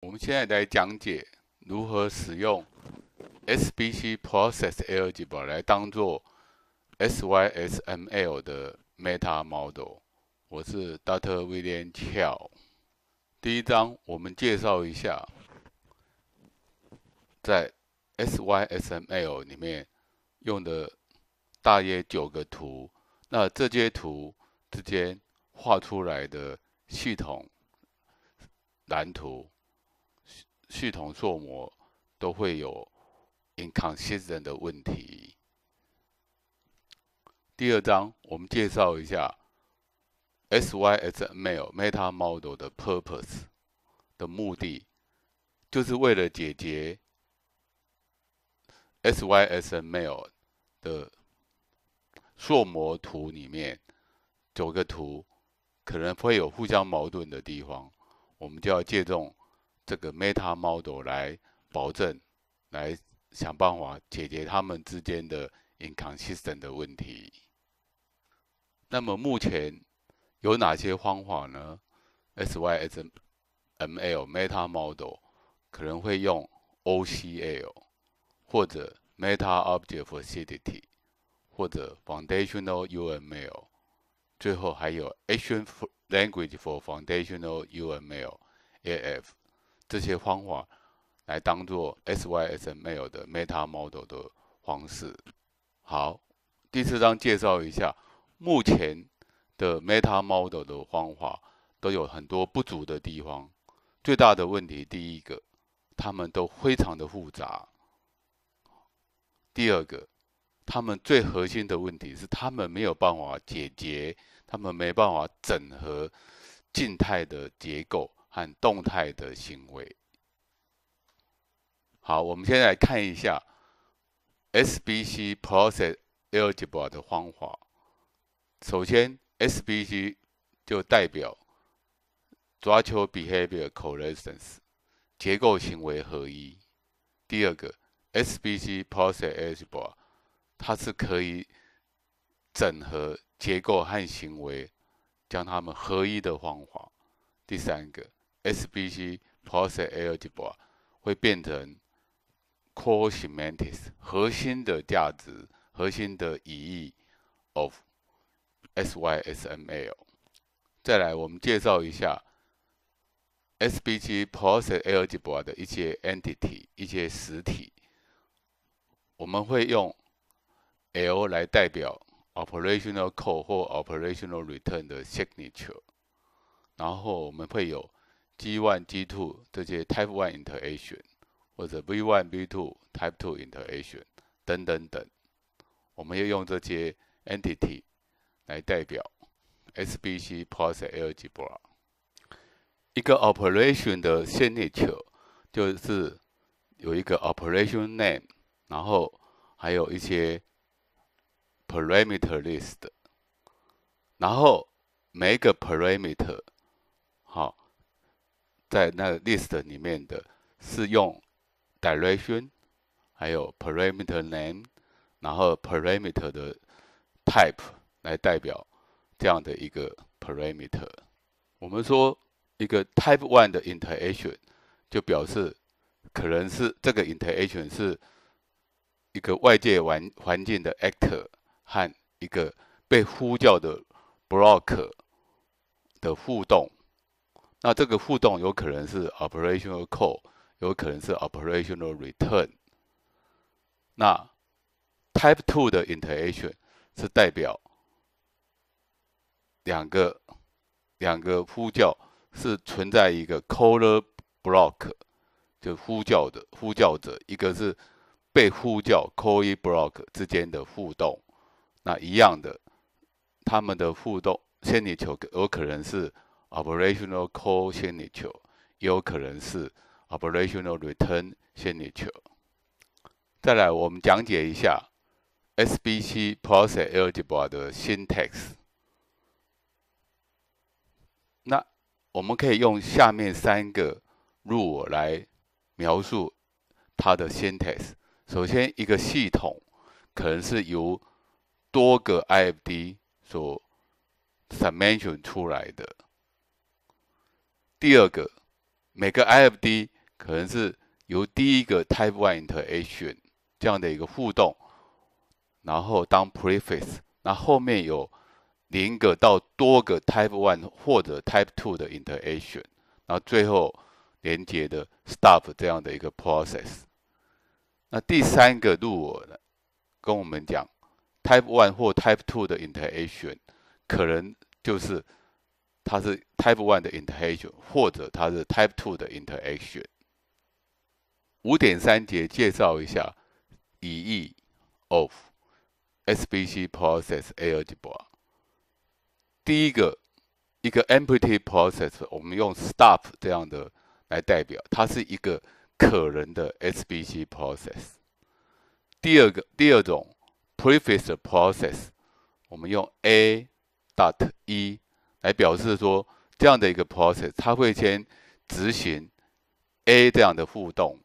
我们现在来讲解如何使用 SBC Process Algebra 来当做 SysML 的 Meta Model。我是 Dr. William c h a o 第一章，我们介绍一下在 SysML 里面用的大约九个图。那这些图之间画出来的系统蓝图。系统塑模都会有 i n c o n s i s t e n t 的问题。第二章我们介绍一下 s y s m l Meta Model 的 purpose 的目的，就是为了解决 s y s m l 的塑模图里面九个图可能会有互相矛盾的地方，我们就要借重。这个 meta model 来保证，来想办法解决他们之间的 inconsistent 的问题。那么目前有哪些方法呢 s y s m l meta model 可能会用 OCL 或者 meta object facility，或者 foundational UML，最后还有 action language for foundational u m l a f 这些方法来当做 s y s Mail 的 meta model 的方式。好，第四章介绍一下目前的 meta model 的方法都有很多不足的地方。最大的问题，第一个，他们都非常的复杂；第二个，他们最核心的问题是他们没有办法解决，他们没办法整合静态的结构。和动态的行为。好，我们现在来看一下 SBC process algebra 的方法。首先，SBC 就代表抓球 behavior c o r e r e n c e 结构行为合一。第二个，SBC process algebra 它是可以整合结构和行为，将它们合一的方法。第三个。SBC Post s L 指标会变成 Core Semantics 核心的价值、核心的意义 of SysML。再来，我们介绍一下 SBC Post s L 指标的一些 Entity 一些实体。我们会用 L 来代表 Operational c o d e 或 Operational Return 的 Signature，然后我们会有。G one, G two 这些 Type one interaction 或者 V one, V two Type two interaction 等等等，我们要用这些 entity 来代表 SBC pos algebra。一个 operation 的 signature 就是有一个 operation name，然后还有一些 parameter list，然后每一个 parameter 好。在那 list 里面的，是用 direction，还有 parameter name，然后 parameter 的 type 来代表这样的一个 parameter。我们说一个 type one 的 interaction，就表示可能是这个 interaction 是一个外界环环境的 actor 和一个被呼叫的 block 的互动。那这个互动有可能是 operational call，有可能是 operational return。那 type two 的 interaction 是代表两个两个呼叫是存在一个 caller block，就呼叫的呼叫者，一个是被呼叫 c a l l e block 之间的互动。那一样的，他们的互动仙女球有可能是。Operational call signature 也有可能是 operational return signature。再来，我们讲解一下 SBC process algebra 的 syntax。那我们可以用下面三个 rule 来描述它的 syntax。首先，一个系统可能是由多个 I/F/D 所 s u b m i s s i o n 出来的。第二个，每个 IFD 可能是由第一个 Type One Interaction 这样的一个互动，然后当 Prefix，那后面有零个到多个 Type One 或者 Type Two 的 Interaction，然后最后连接的 Stop 这样的一个 Process。那第三个路我呢，跟我们讲 Type One 或 Type Two 的 Interaction，可能就是。它是 Type One 的 Interaction，或者它是 Type Two 的 Interaction。五点三节介绍一下意义 of SBC Process Algebra。第一个，一个 Empty Process，我们用 Stop 这样的来代表，它是一个可能的 SBC Process。第二个，第二种 Prefix Process，我们用 a dot e。来表示说，这样的一个 process，它会先执行 a 这样的互动，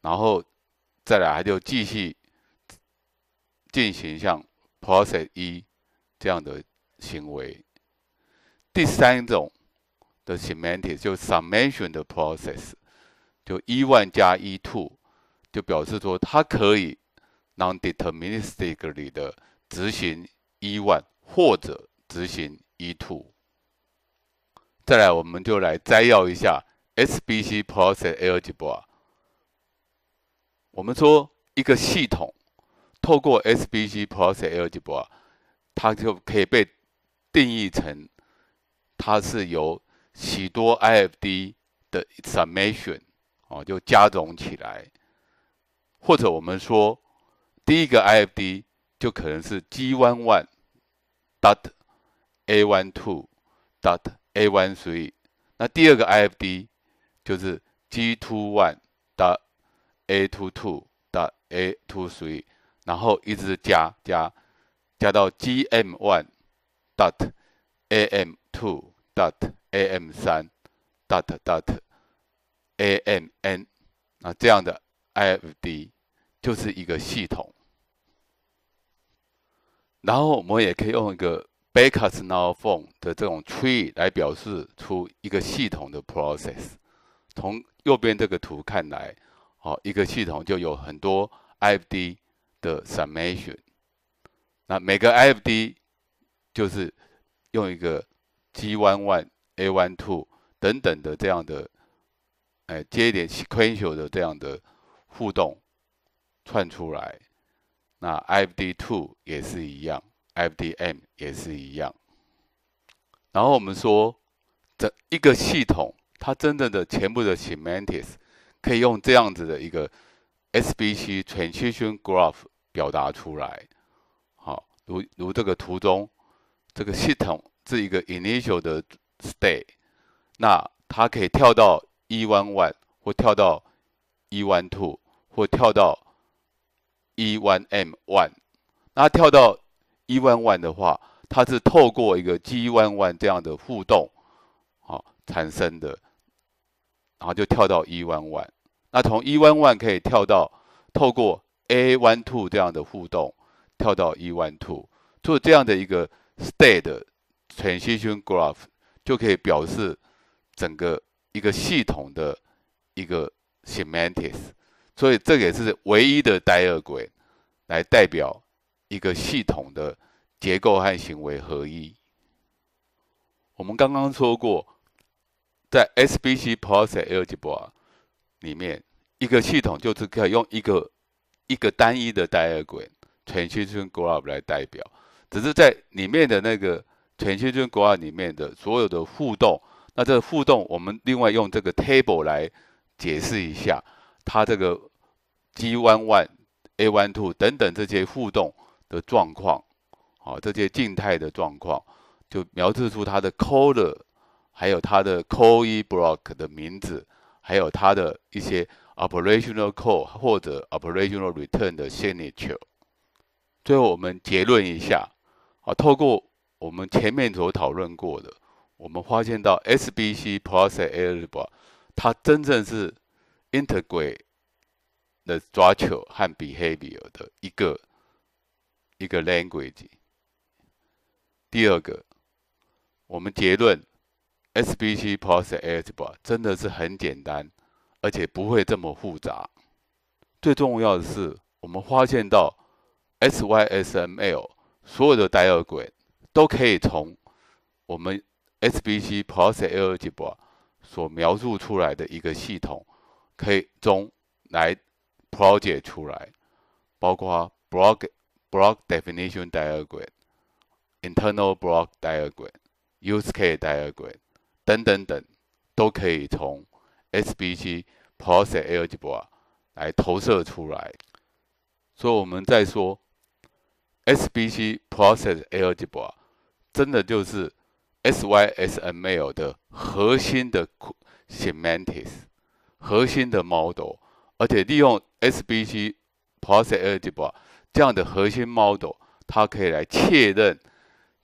然后再来它就继续进行像 process 一这样的行为。第三种的 s e m a n t i c 就 s u m m a t i o n 的 process，就 e one 加 e two，就表示说它可以 non-deterministically 的执行 e one 或者执行 e two。再来，我们就来摘要一下 SBC process e l g e b r e 我们说一个系统透过 SBC process e l g e b r e 它就可以被定义成它是由许多 IFD 的 summation，哦，就加总起来，或者我们说第一个 IFD 就可能是 G one one dot A one two dot。A one three，那第二个 IFD 就是 G two one dot A two two dot A two e 然后一直加加加到 G M one dot A M two dot A M 三 dot dot A M N，那这样的 IFD 就是一个系统。然后我们也可以用一个。Beckers now p h o n e 的这种 tree 来表示出一个系统的 process。从右边这个图看来，哦，一个系统就有很多 I/F/D 的 summation。那每个 I/F/D 就是用一个 G one one, A one two 等等的这样的，哎，接一点 sequential 的这样的互动串出来。那 I/F/D two 也是一样。FDM 也是一样，然后我们说，这一个系统，它真正的全部的 semantics 可以用这样子的一个 s b c transition graph 表达出来。好，如如这个图中，这个系统是一个 initial 的 state，那它可以跳到 E one one，或跳到 E one two，或跳到 E one m one，那它跳到一万万的话，它是透过一个 o 万万这样的互动，好产生的，然后就跳到一万万。那从一万万可以跳到透过 A one two 这样的互动，跳到一 one two。做这样的一个 state transition graph 就可以表示整个一个系统的一个 semantics。所以这也是唯一的代二轨来代表。一个系统的结构和行为合一。我们刚刚说过，在 S B C p o s e s Algebra 里面，一个系统就是可以用一个一个单一的 transition graph 来代表，只是在里面的那个 graph 里面的所有的互动，那这互动我们另外用这个 table 来解释一下，它这个 G one one A one two 等等这些互动。的状况，啊，这些静态的状况，就描述出它的 code，r 还有它的 core block 的名字，还有它的一些 operational call 或者 operational return 的 signature。最后我们结论一下，啊，透过我们前面所讨论过的，我们发现到 SBC processor，它真正是 integrate the structure 和 behavior 的一个。一个 language，第二个，我们结论，SBC plus algebra 真的是很简单，而且不会这么复杂。最重要的是，我们发现到 SYSML 所有的 r 二轨都可以从我们 SBC plus algebra 所描述出来的一个系统可以中来 project 出来，包括 b r o c k Block Definition Diagram、Internal Block Diagram、Use Case Diagram 等等等，都可以从 SBC Process Algebra 来投射出来。所以我们在说 SBC Process Algebra 真的就是 SysML 的核心的 semantics、核心的 model，而且利用 SBC Process Algebra。这样的核心 model，它可以来确认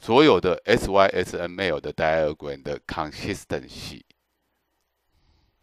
所有的 SYSNL 的 diagram 的 consistency。